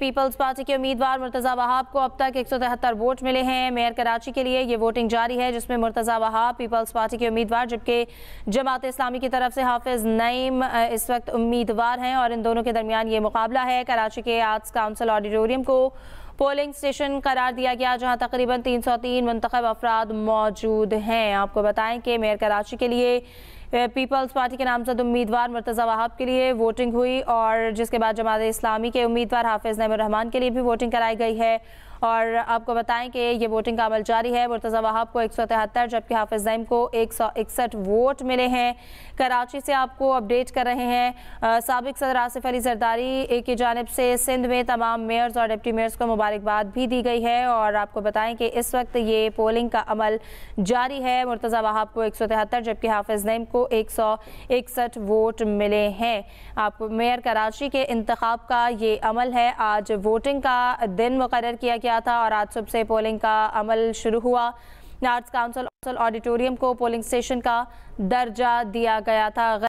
peoples party के उम्मीदवार मुर्तज़ा वहाब को अब तक एक सौ तिहत्तर वोट मिले हैं मेयर कराची के लिए ये वोटिंग जारी है जिसमें मुर्तज़ा वहाब पीपल्स पार्टी के उम्मीदवार जबकि जमात इस्लामी की तरफ से हाफिज नईम इस वक्त उम्मीदवार हैं और इन दोनों के दरमियान ये मुकाबला है कराची के आर्ट्स काउंसिल ऑडिटोरियम को पोलिंग स्टेशन करार दिया गया जहां तकरीबन 303 मंतखब अफराद मौजूद हैं आपको बताएं कि मेयर कराची के लिए पीपल्स पार्टी के नामजद उम्मीदवार मुर्तज़ा वहाब के लिए वोटिंग हुई और जिसके बाद जमात इस्लामी के उम्मीदवार हाफिज़ नमर रहमान के लिए भी वोटिंग कराई गई है और आपको बताएं कि ये वोटिंग का अमल जारी है मुर्तज़ा वहाब को एक सौ तिहत्तर जबकि हाफिज जैम को एक सौ इकसठ वोट मिले हैं कराची से आपको अपडेट कर रहे हैं सबक सदर आसिफ अली जरदारी की जानब से सिंध में तमाम मेयर्स और डिप्टी मेयर्स को मुबारकबाद भी दी गई है और आपको बताएं कि इस वक्त ये पोलिंग का अमल जारी है मुर्तज़ा वहाब को एक सौ तिहत्तर जबकि हाफिज नईम को एक सौ इकसठ वोट मिले हैं आप मेयर कराची के इंतब का ये अमल है आज वोटिंग का दिन मुकर किया गया गया था और आज सुबह से पोलिंग का अमल शुरू हुआ आर्ट्स काउंसिल ऑडिटोरियम को पोलिंग स्टेशन का दर्जा दिया गया था